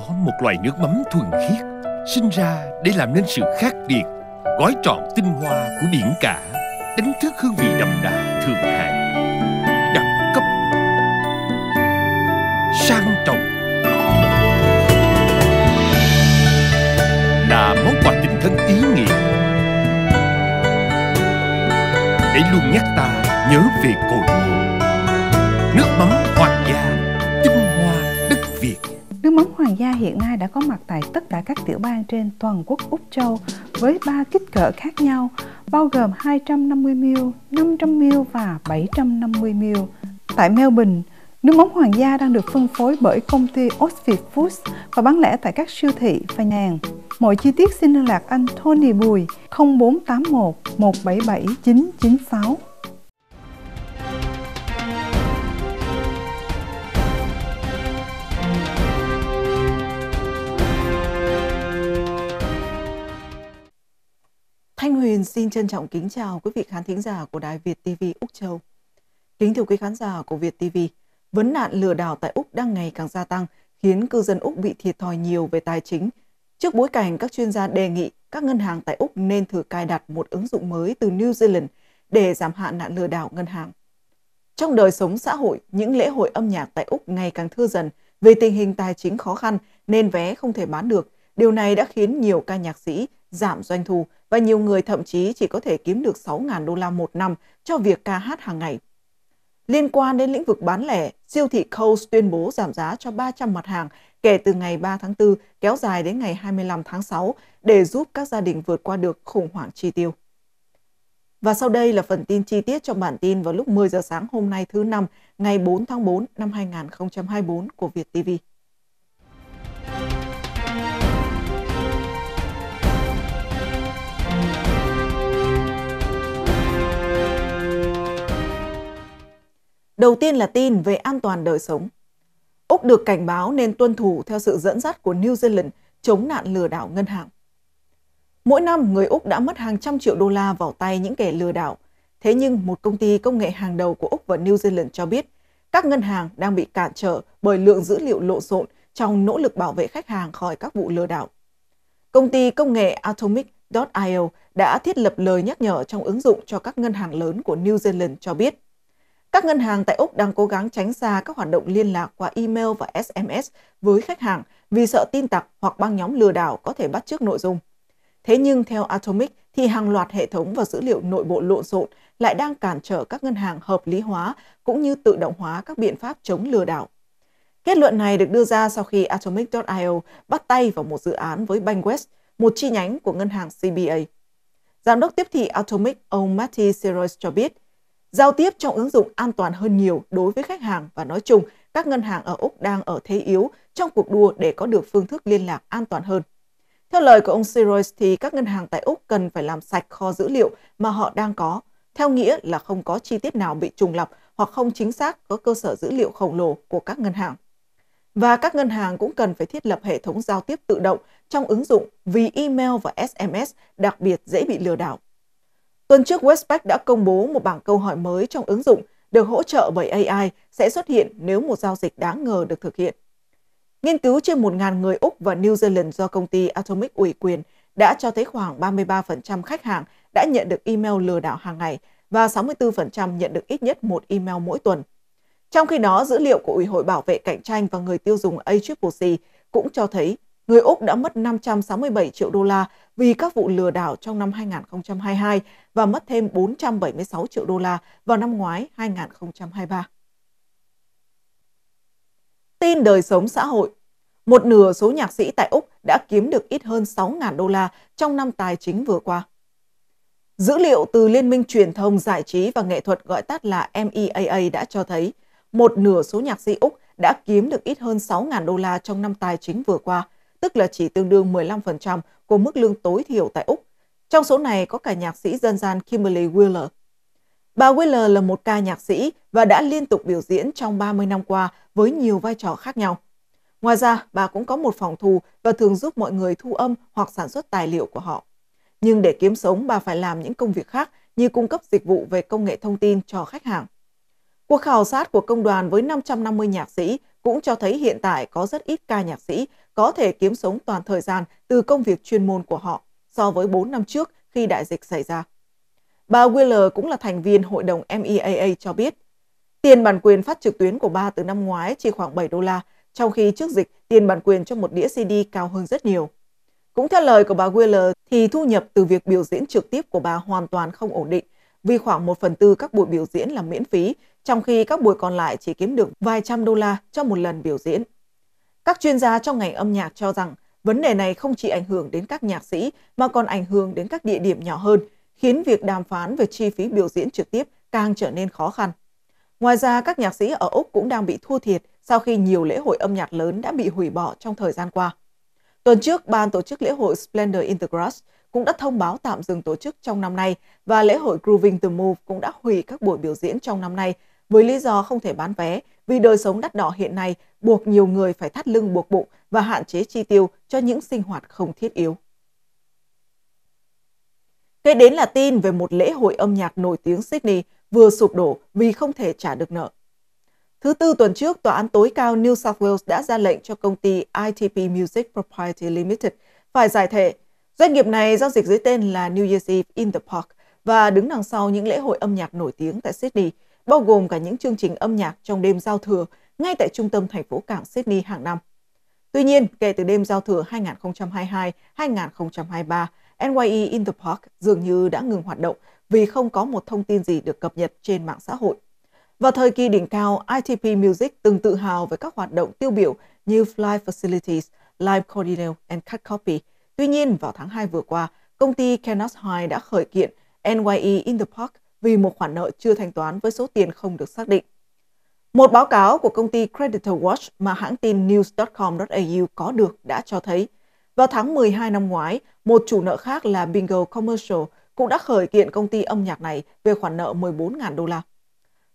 có một loài nước mắm thuần khiết sinh ra để làm nên sự khác biệt gói trọn tinh hoa của biển cả đánh thức hương vị đậm đà thượng hạng đẳng cấp sang trọng là món quà tình thân ý nghĩa để luôn nhắc ta nhớ về cội hiện nay đã có mặt tại tất cả các tiểu bang trên toàn quốc Úc Châu với ba kích cỡ khác nhau, bao gồm 250ml, 500ml và 750ml. Tại Melbourne, nước mắm hoàng gia đang được phân phối bởi công ty Oxford Foods và bán lẻ tại các siêu thị và nhà hàng. Mọi chi tiết xin liên lạc anh Tony Bùi 0481 177 996. trân trọng kính chào quý vị khán thính giả của Đài Việt TV Úc Châu. Kính thưa quý khán giả của Việt TV, vấn nạn lừa đảo tại Úc đang ngày càng gia tăng, khiến cư dân Úc bị thiệt thòi nhiều về tài chính. Trước bối cảnh, các chuyên gia đề nghị các ngân hàng tại Úc nên thử cài đặt một ứng dụng mới từ New Zealand để giảm hạn nạn lừa đảo ngân hàng. Trong đời sống xã hội, những lễ hội âm nhạc tại Úc ngày càng thưa dần vì tình hình tài chính khó khăn nên vé không thể bán được. Điều này đã khiến nhiều ca nhạc sĩ giảm doanh thu và nhiều người thậm chí chỉ có thể kiếm được 6.000 đô la một năm cho việc ca hát hàng ngày. Liên quan đến lĩnh vực bán lẻ, siêu thị Kohl's tuyên bố giảm giá cho 300 mặt hàng kể từ ngày 3 tháng 4 kéo dài đến ngày 25 tháng 6 để giúp các gia đình vượt qua được khủng hoảng chi tiêu. Và sau đây là phần tin chi tiết trong bản tin vào lúc 10 giờ sáng hôm nay thứ năm, ngày 4 tháng 4 năm 2024 của Việt TV. Đầu tiên là tin về an toàn đời sống. Úc được cảnh báo nên tuân thủ theo sự dẫn dắt của New Zealand chống nạn lừa đảo ngân hàng. Mỗi năm, người Úc đã mất hàng trăm triệu đô la vào tay những kẻ lừa đảo. Thế nhưng, một công ty công nghệ hàng đầu của Úc và New Zealand cho biết, các ngân hàng đang bị cản trở bởi lượng dữ liệu lộn xộn trong nỗ lực bảo vệ khách hàng khỏi các vụ lừa đảo. Công ty công nghệ Atomic.io đã thiết lập lời nhắc nhở trong ứng dụng cho các ngân hàng lớn của New Zealand cho biết các ngân hàng tại Úc đang cố gắng tránh xa các hoạt động liên lạc qua email và SMS với khách hàng vì sợ tin tặc hoặc băng nhóm lừa đảo có thể bắt chước nội dung. Thế nhưng theo Atomic thì hàng loạt hệ thống và dữ liệu nội bộ lộn xộn lại đang cản trở các ngân hàng hợp lý hóa cũng như tự động hóa các biện pháp chống lừa đảo. Kết luận này được đưa ra sau khi Atomic.io bắt tay vào một dự án với Bankwest, một chi nhánh của ngân hàng CBA. Giám đốc tiếp thị Atomic, ông Matty Serois cho biết, Giao tiếp trong ứng dụng an toàn hơn nhiều đối với khách hàng và nói chung, các ngân hàng ở Úc đang ở thế yếu trong cuộc đua để có được phương thức liên lạc an toàn hơn. Theo lời của ông Sirois thì các ngân hàng tại Úc cần phải làm sạch kho dữ liệu mà họ đang có, theo nghĩa là không có chi tiết nào bị trùng lặp hoặc không chính xác có cơ sở dữ liệu khổng lồ của các ngân hàng. Và các ngân hàng cũng cần phải thiết lập hệ thống giao tiếp tự động trong ứng dụng vì email và SMS đặc biệt dễ bị lừa đảo Tuần trước, Westpac đã công bố một bảng câu hỏi mới trong ứng dụng được hỗ trợ bởi AI sẽ xuất hiện nếu một giao dịch đáng ngờ được thực hiện. Nghiên cứu trên 1.000 người Úc và New Zealand do công ty Atomic ủy quyền đã cho thấy khoảng 33% khách hàng đã nhận được email lừa đảo hàng ngày và 64% nhận được ít nhất một email mỗi tuần. Trong khi đó, dữ liệu của Ủy hội Bảo vệ Cạnh tranh và Người tiêu dùng ACCC cũng cho thấy người Úc đã mất 567 triệu đô la vì các vụ lừa đảo trong năm 2022 và mất thêm 476 triệu đô la vào năm ngoái 2023. Tin đời sống xã hội Một nửa số nhạc sĩ tại Úc đã kiếm được ít hơn 6.000 đô la trong năm tài chính vừa qua. Dữ liệu từ Liên minh Truyền thông Giải trí và Nghệ thuật gọi tắt là MEAA đã cho thấy một nửa số nhạc sĩ Úc đã kiếm được ít hơn 6.000 đô la trong năm tài chính vừa qua, tức là chỉ tương đương 15% của mức lương tối thiểu tại Úc. Trong số này có cả nhạc sĩ dân gian Kimberly Wheeler. Bà Wheeler là một ca nhạc sĩ và đã liên tục biểu diễn trong 30 năm qua với nhiều vai trò khác nhau. Ngoài ra, bà cũng có một phòng thu và thường giúp mọi người thu âm hoặc sản xuất tài liệu của họ. Nhưng để kiếm sống, bà phải làm những công việc khác như cung cấp dịch vụ về công nghệ thông tin cho khách hàng. Cuộc khảo sát của công đoàn với 550 nhạc sĩ cũng cho thấy hiện tại có rất ít ca nhạc sĩ có thể kiếm sống toàn thời gian từ công việc chuyên môn của họ so với 4 năm trước khi đại dịch xảy ra. Bà Wheeler cũng là thành viên hội đồng MEAA cho biết, tiền bản quyền phát trực tuyến của bà từ năm ngoái chỉ khoảng 7 đô la, trong khi trước dịch tiền bản quyền cho một đĩa CD cao hơn rất nhiều. Cũng theo lời của bà Wheeler thì thu nhập từ việc biểu diễn trực tiếp của bà hoàn toàn không ổn định vì khoảng 1 phần tư các buổi biểu diễn là miễn phí trong khi các buổi còn lại chỉ kiếm được vài trăm đô la cho một lần biểu diễn. Các chuyên gia trong ngành âm nhạc cho rằng vấn đề này không chỉ ảnh hưởng đến các nhạc sĩ mà còn ảnh hưởng đến các địa điểm nhỏ hơn, khiến việc đàm phán về chi phí biểu diễn trực tiếp càng trở nên khó khăn. Ngoài ra, các nhạc sĩ ở Úc cũng đang bị thua thiệt sau khi nhiều lễ hội âm nhạc lớn đã bị hủy bỏ trong thời gian qua. Tuần trước, ban tổ chức lễ hội Splendor in the Grass cũng đã thông báo tạm dừng tổ chức trong năm nay và lễ hội Grooving the Move cũng đã hủy các buổi biểu diễn trong năm nay với lý do không thể bán vé vì đời sống đắt đỏ hiện nay buộc nhiều người phải thắt lưng buộc bụng và hạn chế chi tiêu cho những sinh hoạt không thiết yếu. Kế đến là tin về một lễ hội âm nhạc nổi tiếng Sydney vừa sụp đổ vì không thể trả được nợ. Thứ tư tuần trước, tòa án tối cao New South Wales đã ra lệnh cho công ty ITP Music Property Limited phải giải thể. Doanh nghiệp này giao dịch dưới tên là New Year's Eve in the Park và đứng đằng sau những lễ hội âm nhạc nổi tiếng tại Sydney – bao gồm cả những chương trình âm nhạc trong đêm giao thừa ngay tại trung tâm thành phố cảng Sydney hàng năm. Tuy nhiên, kể từ đêm giao thừa 2022-2023, NYE in the Park dường như đã ngừng hoạt động vì không có một thông tin gì được cập nhật trên mạng xã hội. Vào thời kỳ đỉnh cao, ITP Music từng tự hào về các hoạt động tiêu biểu như Fly Facilities, Live Cordial and Cut Copy. Tuy nhiên, vào tháng 2 vừa qua, công ty Canos High đã khởi kiện NYE in the Park vì một khoản nợ chưa thanh toán với số tiền không được xác định. Một báo cáo của công ty Creditor Watch mà hãng tin news.com.au có được đã cho thấy, vào tháng 12 năm ngoái, một chủ nợ khác là Bingo Commercial cũng đã khởi kiện công ty âm nhạc này về khoản nợ 14.000 đô la.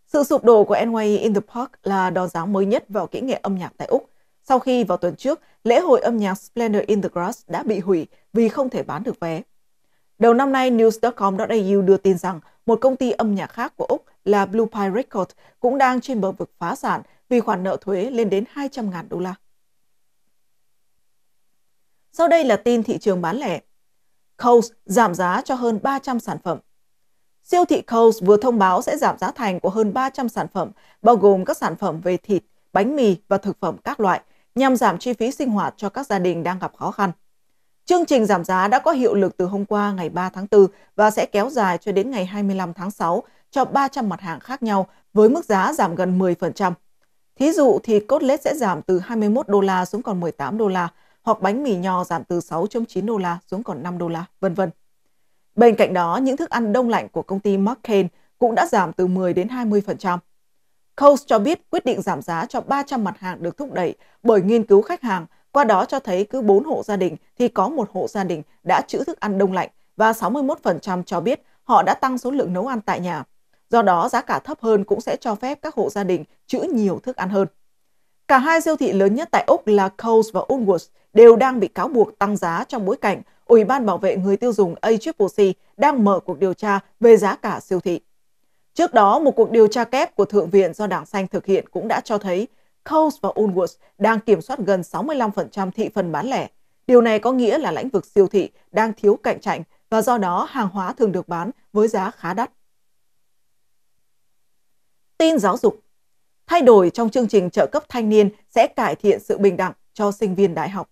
Sự sụp đổ của NYE in the Park là đòn giáng mới nhất vào kỹ nghệ âm nhạc tại Úc, sau khi vào tuần trước, lễ hội âm nhạc Splendor in the Grass đã bị hủy vì không thể bán được vé. Đầu năm nay, news.com.au đưa tin rằng một công ty âm nhạc khác của Úc là Blue Pie Records cũng đang trên bờ vực phá sản vì khoản nợ thuế lên đến 200.000 đô la. Sau đây là tin thị trường bán lẻ. Coles giảm giá cho hơn 300 sản phẩm. Siêu thị Coles vừa thông báo sẽ giảm giá thành của hơn 300 sản phẩm, bao gồm các sản phẩm về thịt, bánh mì và thực phẩm các loại, nhằm giảm chi phí sinh hoạt cho các gia đình đang gặp khó khăn. Chương trình giảm giá đã có hiệu lực từ hôm qua ngày 3 tháng 4 và sẽ kéo dài cho đến ngày 25 tháng 6 cho 300 mặt hàng khác nhau với mức giá giảm gần 10%. Thí dụ thì cốt lết sẽ giảm từ 21 đô la xuống còn 18 đô la, hoặc bánh mì nho giảm từ 6.9 đô la xuống còn 5 đô la, vân vân. Bên cạnh đó, những thức ăn đông lạnh của công ty McCain cũng đã giảm từ 10 đến 20%. Coles cho biết quyết định giảm giá cho 300 mặt hàng được thúc đẩy bởi nghiên cứu khách hàng qua đó cho thấy cứ 4 hộ gia đình thì có một hộ gia đình đã trữ thức ăn đông lạnh và 61% cho biết họ đã tăng số lượng nấu ăn tại nhà. Do đó, giá cả thấp hơn cũng sẽ cho phép các hộ gia đình trữ nhiều thức ăn hơn. Cả hai siêu thị lớn nhất tại Úc là Coles và Woolworths đều đang bị cáo buộc tăng giá trong bối cảnh Ủy ban bảo vệ người tiêu dùng ACCC đang mở cuộc điều tra về giá cả siêu thị. Trước đó, một cuộc điều tra kép của Thượng viện do Đảng Xanh thực hiện cũng đã cho thấy Coles và Woolworths đang kiểm soát gần 65% thị phần bán lẻ. Điều này có nghĩa là lĩnh vực siêu thị đang thiếu cạnh tranh và do đó hàng hóa thường được bán với giá khá đắt. Tin giáo dục Thay đổi trong chương trình trợ cấp thanh niên sẽ cải thiện sự bình đẳng cho sinh viên đại học.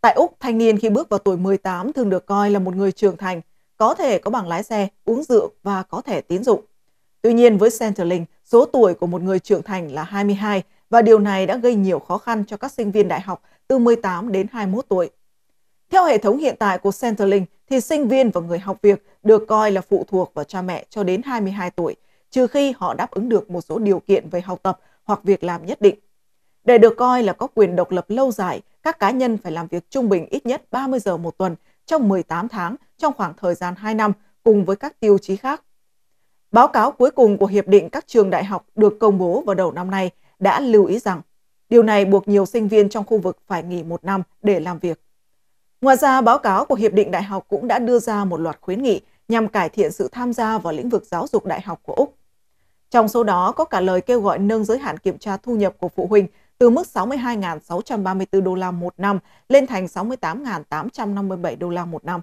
Tại Úc, thanh niên khi bước vào tuổi 18 thường được coi là một người trưởng thành, có thể có bằng lái xe, uống rượu và có thẻ tín dụng. Tuy nhiên với Centerlink, số tuổi của một người trưởng thành là 22 và điều này đã gây nhiều khó khăn cho các sinh viên đại học từ 18 đến 21 tuổi. Theo hệ thống hiện tại của Centerlink, thì sinh viên và người học việc được coi là phụ thuộc vào cha mẹ cho đến 22 tuổi, trừ khi họ đáp ứng được một số điều kiện về học tập hoặc việc làm nhất định. Để được coi là có quyền độc lập lâu dài, các cá nhân phải làm việc trung bình ít nhất 30 giờ một tuần trong 18 tháng trong khoảng thời gian 2 năm cùng với các tiêu chí khác. Báo cáo cuối cùng của Hiệp định các trường đại học được công bố vào đầu năm nay đã lưu ý rằng điều này buộc nhiều sinh viên trong khu vực phải nghỉ một năm để làm việc. Ngoài ra, báo cáo của Hiệp định Đại học cũng đã đưa ra một loạt khuyến nghị nhằm cải thiện sự tham gia vào lĩnh vực giáo dục đại học của Úc. Trong số đó có cả lời kêu gọi nâng giới hạn kiểm tra thu nhập của phụ huynh từ mức 62.634 đô la một năm lên thành 68.857 đô la một năm.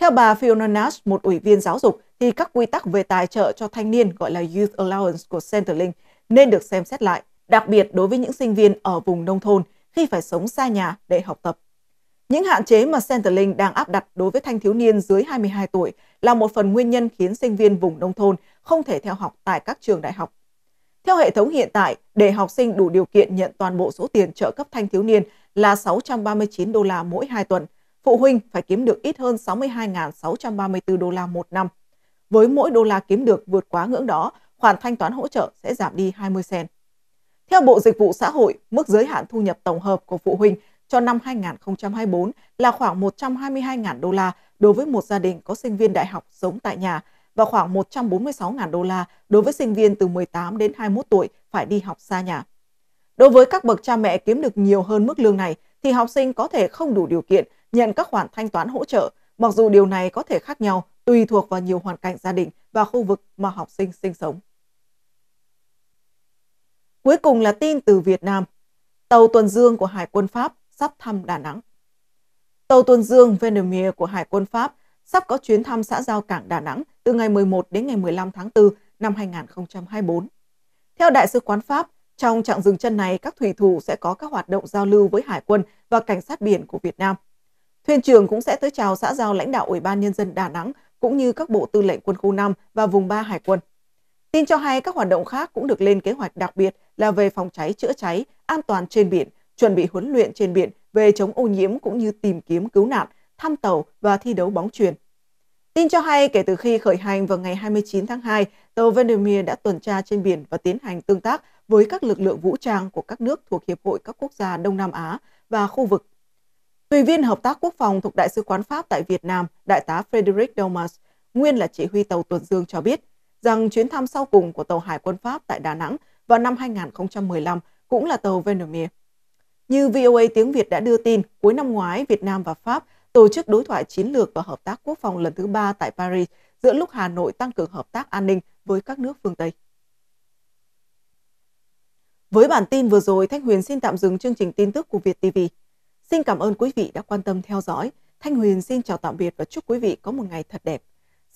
Theo bà Fiona Nash, một ủy viên giáo dục, thì các quy tắc về tài trợ cho thanh niên gọi là Youth Allowance của Centerlink nên được xem xét lại, đặc biệt đối với những sinh viên ở vùng nông thôn khi phải sống xa nhà để học tập. Những hạn chế mà Centerlink đang áp đặt đối với thanh thiếu niên dưới 22 tuổi là một phần nguyên nhân khiến sinh viên vùng nông thôn không thể theo học tại các trường đại học. Theo hệ thống hiện tại, để học sinh đủ điều kiện nhận toàn bộ số tiền trợ cấp thanh thiếu niên là 639 đô la mỗi 2 tuần, phụ huynh phải kiếm được ít hơn 62.634 đô la một năm. Với mỗi đô la kiếm được vượt quá ngưỡng đó, khoản thanh toán hỗ trợ sẽ giảm đi 20 cent. Theo Bộ Dịch vụ Xã hội, mức giới hạn thu nhập tổng hợp của phụ huynh cho năm 2024 là khoảng 122.000 đô la đối với một gia đình có sinh viên đại học sống tại nhà và khoảng 146.000 đô la đối với sinh viên từ 18 đến 21 tuổi phải đi học xa nhà. Đối với các bậc cha mẹ kiếm được nhiều hơn mức lương này, thì học sinh có thể không đủ điều kiện nhận các khoản thanh toán hỗ trợ, mặc dù điều này có thể khác nhau tùy thuộc vào nhiều hoàn cảnh gia đình và khu vực mà học sinh sinh sống. Cuối cùng là tin từ Việt Nam. Tàu tuần dương của Hải quân Pháp sắp thăm Đà Nẵng. Tàu tuần dương Venomir của Hải quân Pháp sắp có chuyến thăm xã giao cảng Đà Nẵng từ ngày 11 đến ngày 15 tháng 4 năm 2024. Theo Đại sứ quán Pháp, trong chặng dừng chân này, các thủy thủ sẽ có các hoạt động giao lưu với Hải quân và Cảnh sát biển của Việt Nam. Thuyền trưởng cũng sẽ tới chào xã giao lãnh đạo Ủy ban Nhân dân Đà Nẵng cũng như các bộ tư lệnh quân khu 5 và vùng 3 Hải quân. Tin cho hay các hoạt động khác cũng được lên kế hoạch đặc biệt là về phòng cháy chữa cháy, an toàn trên biển, chuẩn bị huấn luyện trên biển về chống ô nhiễm cũng như tìm kiếm cứu nạn, thăm tàu và thi đấu bóng truyền. Tin cho hay kể từ khi khởi hành vào ngày 29 tháng 2, tàu Vandermeer đã tuần tra trên biển và tiến hành tương tác với các lực lượng vũ trang của các nước thuộc Hiệp hội các quốc gia Đông Nam Á và khu vực. Tùy viên Hợp tác Quốc phòng thuộc Đại sứ quán Pháp tại Việt Nam, Đại tá Frederic Delmas, nguyên là chỉ huy tàu tuần dương cho biết, rằng chuyến thăm sau cùng của tàu Hải quân Pháp tại Đà Nẵng vào năm 2015 cũng là tàu Venomir. Như VOA tiếng Việt đã đưa tin, cuối năm ngoái, Việt Nam và Pháp tổ chức đối thoại chiến lược và hợp tác quốc phòng lần thứ ba tại Paris giữa lúc Hà Nội tăng cường hợp tác an ninh với các nước phương Tây. Với bản tin vừa rồi, Thanh Huyền xin tạm dừng chương trình tin tức của Việt TV. Xin cảm ơn quý vị đã quan tâm theo dõi. Thanh Huyền xin chào tạm biệt và chúc quý vị có một ngày thật đẹp.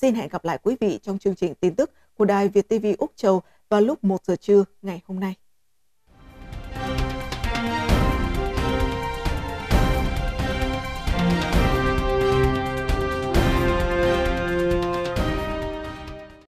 Xin hẹn gặp lại quý vị trong chương trình tin tức của Đài Việt TV Úc Châu vào lúc 1 giờ trưa ngày hôm nay.